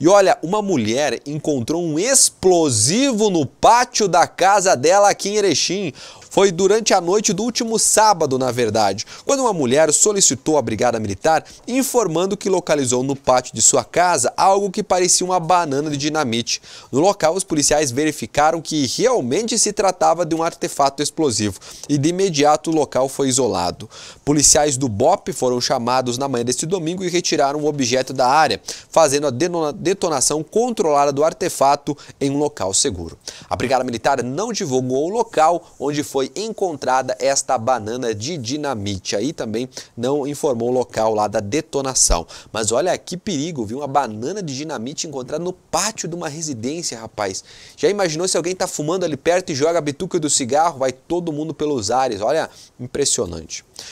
E olha, uma mulher encontrou um explosivo no pátio da casa dela aqui em Erechim. Foi durante a noite do último sábado, na verdade, quando uma mulher solicitou a Brigada Militar informando que localizou no pátio de sua casa algo que parecia uma banana de dinamite. No local, os policiais verificaram que realmente se tratava de um artefato explosivo e de imediato o local foi isolado. Policiais do BOP foram chamados na manhã deste domingo e retiraram o objeto da área, fazendo a denominação detonação controlada do artefato em um local seguro. A Brigada Militar não divulgou o local onde foi encontrada esta banana de dinamite. Aí também não informou o local lá da detonação. Mas olha que perigo, viu? Uma banana de dinamite encontrada no pátio de uma residência, rapaz. Já imaginou se alguém está fumando ali perto e joga a bituca do cigarro? Vai todo mundo pelos ares. Olha, impressionante.